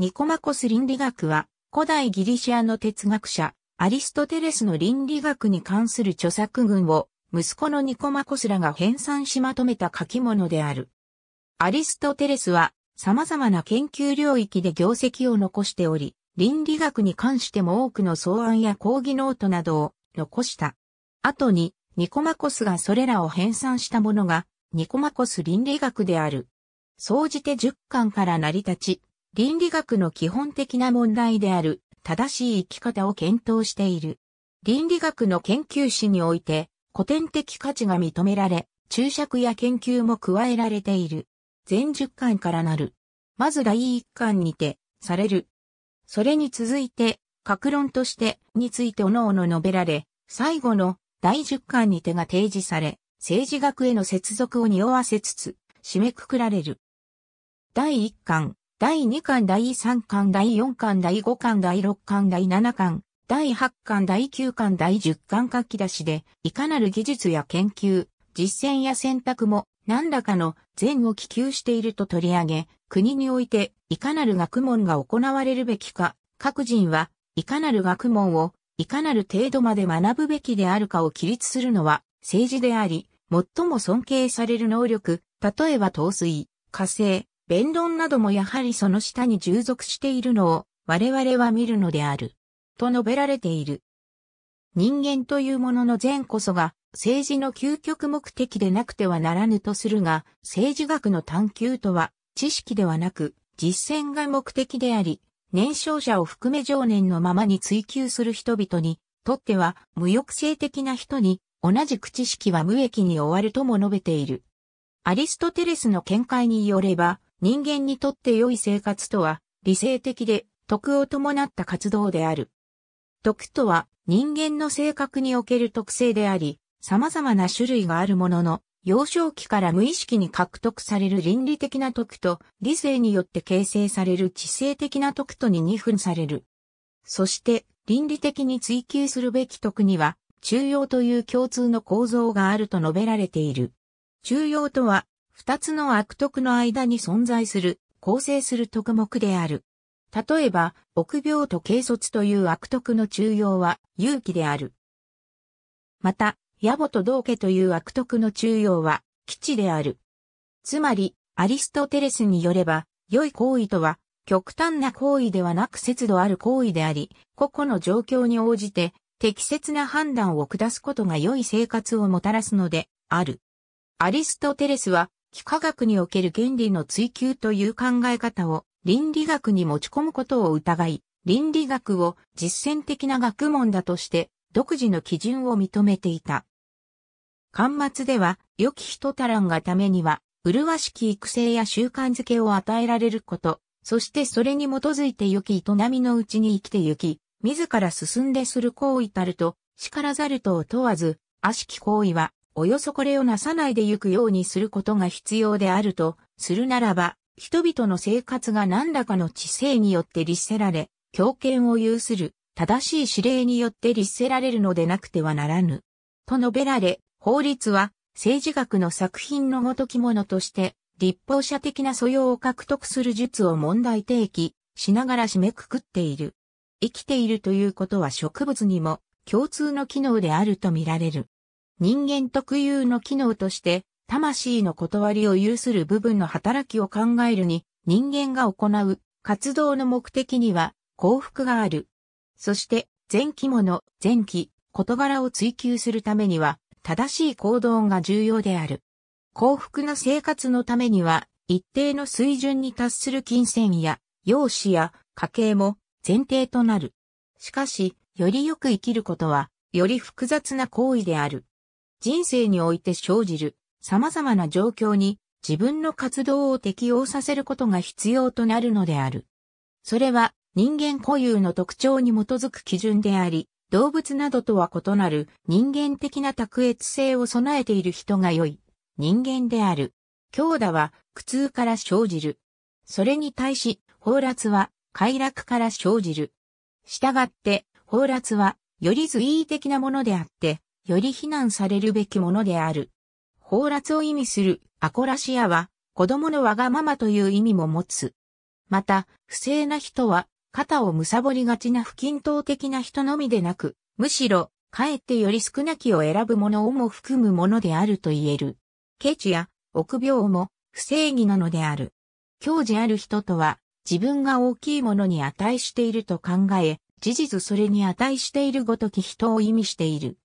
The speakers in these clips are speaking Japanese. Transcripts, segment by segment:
ニコマコス倫理学は、古代ギリシアの哲学者、アリストテレスの倫理学に関する著作群を、息子のニコマコスらが編纂しまとめた書き物である。アリストテレスは、様々な研究領域で業績を残しており、倫理学に関しても多くの草案や講義ノートなどを残した。後に、ニコマコスがそれらを編纂したものが、ニコマコス倫理学である。総じて10巻から成り立ち、倫理学の基本的な問題である正しい生き方を検討している。倫理学の研究史において古典的価値が認められ、注釈や研究も加えられている。全10巻からなる。まず第1巻にて、される。それに続いて、格論として、についておのおの述べられ、最後の第10巻にてが提示され、政治学への接続を匂わせつつ、締めくくられる。第1巻、第2巻第3巻第4巻第5巻第6巻第7巻、第8巻第9巻第10巻書き出しで、いかなる技術や研究、実践や選択も何らかの善を希求していると取り上げ、国においていかなる学問が行われるべきか、各人はいかなる学問をいかなる程度まで学ぶべきであるかを起立するのは政治であり、最も尊敬される能力、例えば陶水、火星、弁論などもやはりその下に従属しているのを我々は見るのである。と述べられている。人間というものの善こそが政治の究極目的でなくてはならぬとするが、政治学の探求とは知識ではなく実践が目的であり、年少者を含め常年のままに追求する人々にとっては無抑制的な人に同じく知識は無益に終わるとも述べている。アリストテレスの見解によれば、人間にとって良い生活とは、理性的で、徳を伴った活動である。徳とは、人間の性格における特性であり、様々な種類があるものの、幼少期から無意識に獲得される倫理的な徳と、理性によって形成される知性的な徳とに二分される。そして、倫理的に追求するべき徳には、中庸という共通の構造があると述べられている。中庸とは、二つの悪徳の間に存在する、構成する徳目である。例えば、臆病と軽率という悪徳の中庸は勇気である。また、野暮と道家という悪徳の中庸は基地である。つまり、アリストテレスによれば、良い行為とは、極端な行為ではなく節度ある行為であり、個々の状況に応じて、適切な判断を下すことが良い生活をもたらすので、ある。アリストテレスは、幾何学における原理の追求という考え方を倫理学に持ち込むことを疑い、倫理学を実践的な学問だとして独自の基準を認めていた。巻末では、良き人たらんがためには、麗しき育成や習慣づけを与えられること、そしてそれに基づいて良き営みのうちに生きて行き、自ら進んでする行為たると、叱らざるとを問わず、悪しき行為は、およそこれをなさないでゆくようにすることが必要であると、するならば、人々の生活が何らかの知性によって律せられ、強権を有する、正しい指令によって律せられるのでなくてはならぬ。と述べられ、法律は、政治学の作品のごときものとして、立法者的な素養を獲得する術を問題提起しながら締めくくっている。生きているということは植物にも共通の機能であるとみられる。人間特有の機能として、魂の断りを有する部分の働きを考えるに、人間が行う活動の目的には幸福がある。そして、前期もの、前期、事柄を追求するためには、正しい行動が重要である。幸福な生活のためには、一定の水準に達する金銭や、容姿や、家計も前提となる。しかし、よりよく生きることは、より複雑な行為である。人生において生じる様々な状況に自分の活動を適応させることが必要となるのである。それは人間固有の特徴に基づく基準であり、動物などとは異なる人間的な卓越性を備えている人が良い人間である。強打は苦痛から生じる。それに対し、放辣は快楽から生じる。したがって、放辣はより随意的なものであって、より非難されるべきものである。放辣を意味するアコラシアは、子供のわがままという意味も持つ。また、不正な人は、肩をむさぼりがちな不均等的な人のみでなく、むしろ、かえってより少なきを選ぶものをも含むものであると言える。ケチや臆病も不正義なのである。教示ある人とは、自分が大きいものに値していると考え、事実それに値しているごとき人を意味している。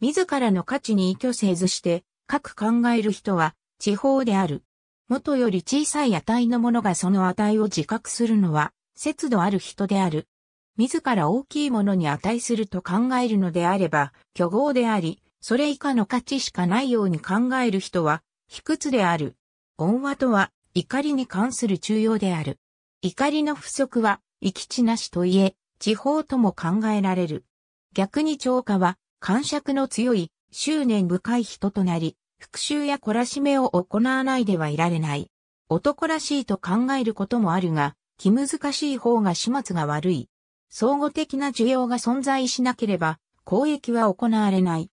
自らの価値に依拠せずして、各考える人は、地方である。元より小さい値のものがその値を自覚するのは、節度ある人である。自ら大きいものに値すると考えるのであれば、虚合であり、それ以下の価値しかないように考える人は、卑屈である。恩和とは、怒りに関する中要である。怒りの不足は、生き地なしといえ、地方とも考えられる。逆に超過は、感触の強い、執念深い人となり、復讐や懲らしめを行わないではいられない。男らしいと考えることもあるが、気難しい方が始末が悪い。相互的な需要が存在しなければ、交易は行われない。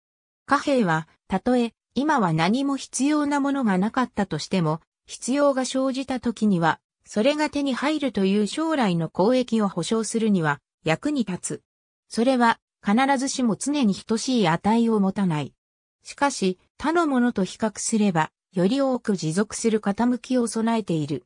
貨幣は、たとえ、今は何も必要なものがなかったとしても、必要が生じた時には、それが手に入るという将来の交易を保障するには、役に立つ。それは、必ずしも常に等しい値を持たない。しかし、他のものと比較すれば、より多く持続する傾きを備えている。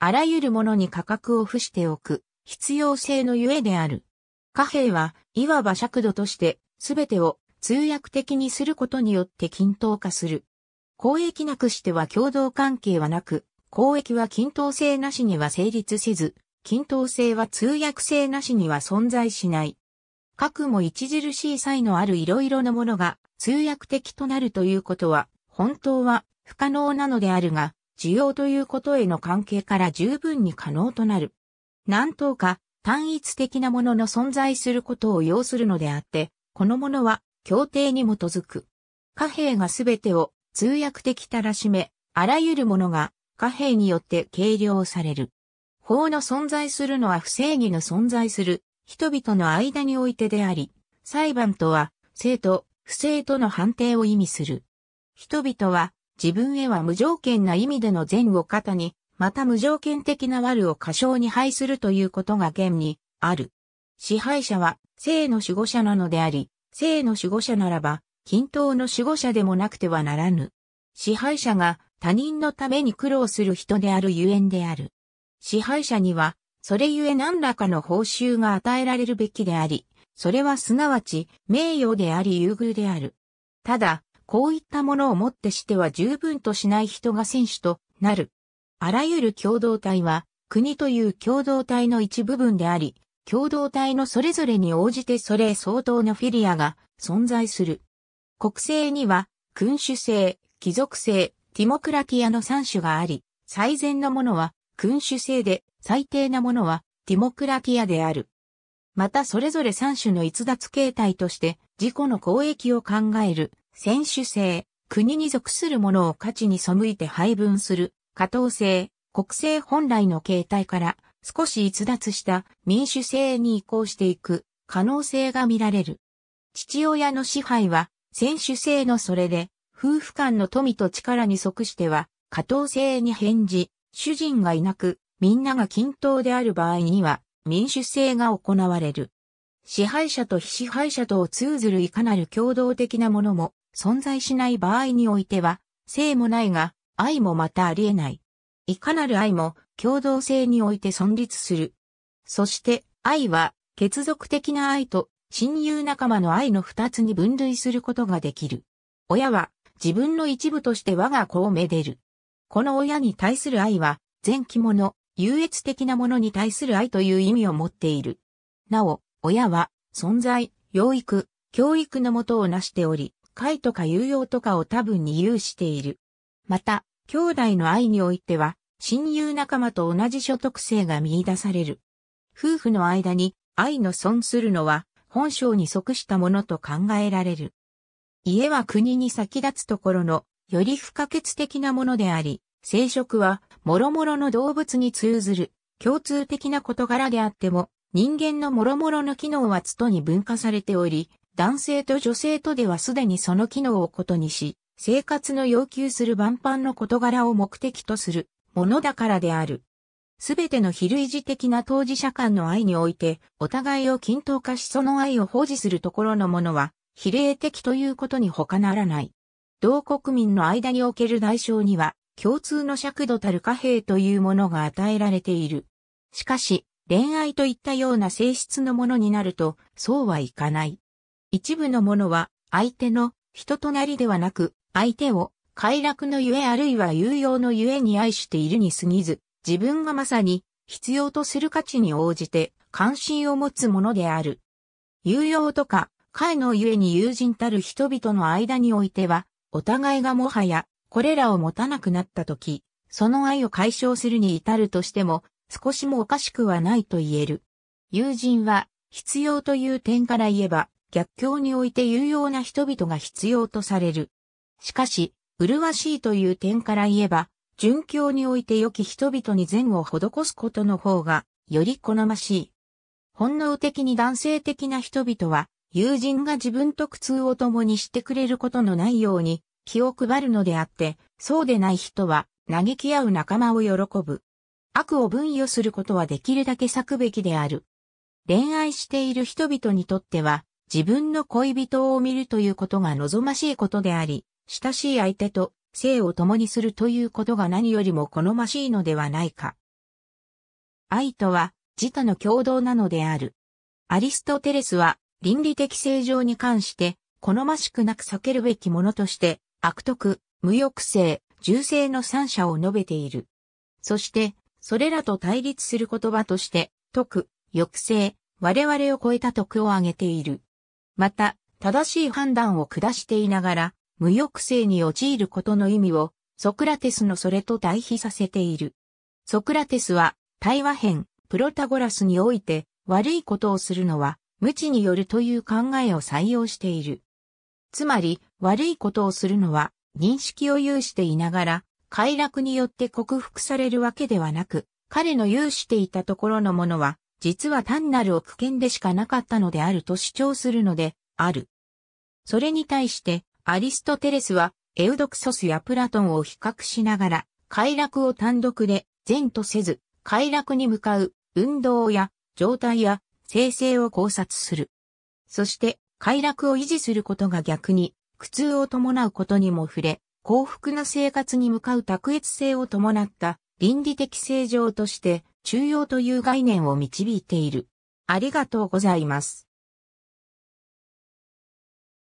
あらゆるものに価格を付しておく、必要性のゆえである。貨幣は、いわば尺度として、すべてを通訳的にすることによって均等化する。交易なくしては共同関係はなく、交易は均等性なしには成立せず、均等性は通訳性なしには存在しない。核も著しい才のある色々なものが通訳的となるということは、本当は不可能なのであるが、需要ということへの関係から十分に可能となる。何等か単一的なものの存在することを要するのであって、このものは協定に基づく。貨幣がすべてを通訳的たらしめ、あらゆるものが貨幣によって計量される。法の存在するのは不正義の存在する人々の間においてであり、裁判とは、生と不正との判定を意味する。人々は、自分へは無条件な意味での善を肩に、また無条件的な悪を過小に配するということが現に、ある。支配者は、性の守護者なのであり、性の守護者ならば、均等の守護者でもなくてはならぬ。支配者が他人のために苦労する人であるゆえんである。支配者にはそれゆえ何らかの報酬が与えられるべきであり、それはすなわち名誉であり優遇である。ただ、こういったものをもってしては十分としない人が選手となる。あらゆる共同体は、国という共同体の一部分であり、共同体のそれぞれに応じてそれ相当のフィリアが存在する。国政には、君主制、貴族制、ティモクラティアの三種があり、最善のものは君主制で、最低なものはディモクラティアである。またそれぞれ3種の逸脱形態として自己の公益を考える、選手性、国に属するものを価値に背いて配分する、加藤性、国政本来の形態から少し逸脱した民主性に移行していく可能性が見られる。父親の支配は選手性のそれで、夫婦間の富と力に即しては、加藤性に返じ、主人がいなく、みんなが均等である場合には民主制が行われる。支配者と非支配者とを通ずるいかなる共同的なものも存在しない場合においては、性もないが、愛もまたあり得ない。いかなる愛も共同性において存立する。そして愛は血族的な愛と親友仲間の愛の二つに分類することができる。親は自分の一部として我が子をめでる。この親に対する愛は善気者、優越的なものに対する愛という意味を持っている。なお、親は、存在、養育、教育のもとをなしており、会とか有用とかを多分に有している。また、兄弟の愛においては、親友仲間と同じ所得性が見出される。夫婦の間に愛の損するのは、本性に即したものと考えられる。家は国に先立つところの、より不可欠的なものであり、生殖は、諸々の動物に通ずる、共通的な事柄であっても、人間の諸々の機能は都に分化されており、男性と女性とではすでにその機能をことにし、生活の要求する万般の事柄を目的とするものだからである。すべての非類似的な当事者間の愛において、お互いを均等化しその愛を保持するところのものは、比例的ということに他ならない。同国民の間における代償には、共通の尺度たる貨幣というものが与えられている。しかし、恋愛といったような性質のものになると、そうはいかない。一部のものは、相手の人となりではなく、相手を快楽のゆえあるいは有用のゆえに愛しているに過ぎず、自分がまさに必要とする価値に応じて関心を持つものである。有用とか、会のゆえに友人たる人々の間においては、お互いがもはやこれらを持たなくなった時、その愛を解消するに至るとしても、少しもおかしくはないと言える。友人は、必要という点から言えば、逆境において有用な人々が必要とされる。しかし、麗しいという点から言えば、純教において良き人々に善を施すことの方が、より好ましい。本能的に男性的な人々は、友人が自分と苦痛を共にしてくれることのないように、気を配るのであって、そうでない人は嘆き合う仲間を喜ぶ。悪を分与することはできるだけ咲くべきである。恋愛している人々にとっては、自分の恋人を見るということが望ましいことであり、親しい相手と性を共にするということが何よりも好ましいのではないか。愛とは自他の共同なのである。アリストテレスは倫理的正常に関して好ましくなく避けるべきものとして悪徳、無欲性、銃声の三者を述べている。そして、それらと対立する言葉として、徳、抑制、我々を超えた徳を挙げている。また、正しい判断を下していながら、無欲性に陥ることの意味を、ソクラテスのそれと対比させている。ソクラテスは、対話編、プロタゴラスにおいて、悪いことをするのは、無知によるという考えを採用している。つまり、悪いことをするのは、認識を有していながら、快楽によって克服されるわけではなく、彼の有していたところのものは、実は単なる億見でしかなかったのであると主張するので、ある。それに対して、アリストテレスは、エウドクソスやプラトンを比較しながら、快楽を単独で、善とせず、快楽に向かう、運動や、状態や、生成を考察する。そして、快楽を維持することが逆に苦痛を伴うことにも触れ、幸福な生活に向かう卓越性を伴った倫理的正常として中庸という概念を導いている。ありがとうございます。